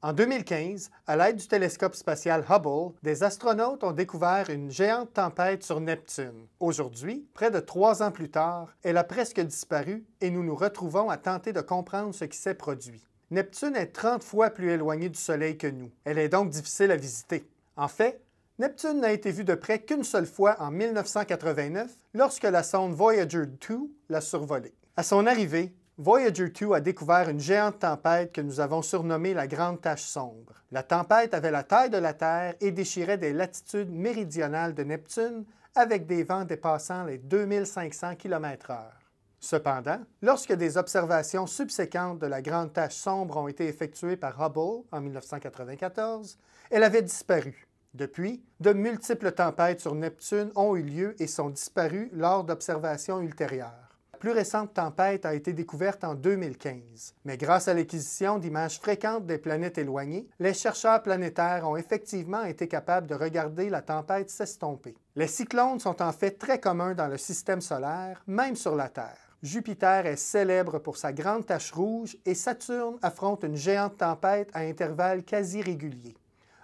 En 2015, à l'aide du télescope spatial Hubble, des astronautes ont découvert une géante tempête sur Neptune. Aujourd'hui, près de trois ans plus tard, elle a presque disparu et nous nous retrouvons à tenter de comprendre ce qui s'est produit. Neptune est 30 fois plus éloignée du Soleil que nous. Elle est donc difficile à visiter. En fait, Neptune n'a été vue de près qu'une seule fois en 1989 lorsque la sonde Voyager 2 l'a survolée. À son arrivée, Voyager 2 a découvert une géante tempête que nous avons surnommée la Grande Tache Sombre. La tempête avait la taille de la Terre et déchirait des latitudes méridionales de Neptune avec des vents dépassant les 2500 km/h. Cependant, lorsque des observations subséquentes de la Grande Tache Sombre ont été effectuées par Hubble en 1994, elle avait disparu. Depuis, de multiples tempêtes sur Neptune ont eu lieu et sont disparues lors d'observations ultérieures plus récente tempête a été découverte en 2015, mais grâce à l'acquisition d'images fréquentes des planètes éloignées, les chercheurs planétaires ont effectivement été capables de regarder la tempête s'estomper. Les cyclones sont en fait très communs dans le système solaire, même sur la Terre. Jupiter est célèbre pour sa grande tache rouge et Saturne affronte une géante tempête à intervalles quasi réguliers.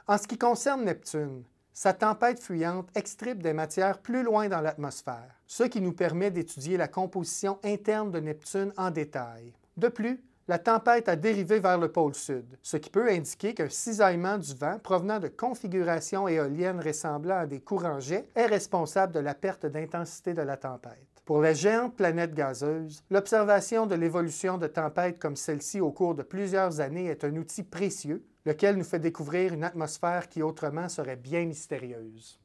En ce qui concerne Neptune, sa tempête fuyante extripe des matières plus loin dans l'atmosphère, ce qui nous permet d'étudier la composition interne de Neptune en détail. De plus, la tempête a dérivé vers le pôle sud, ce qui peut indiquer qu'un cisaillement du vent provenant de configurations éoliennes ressemblant à des courants jets est responsable de la perte d'intensité de la tempête. Pour les géantes planètes gazeuses, l'observation de l'évolution de tempêtes comme celle-ci au cours de plusieurs années est un outil précieux, lequel nous fait découvrir une atmosphère qui autrement serait bien mystérieuse.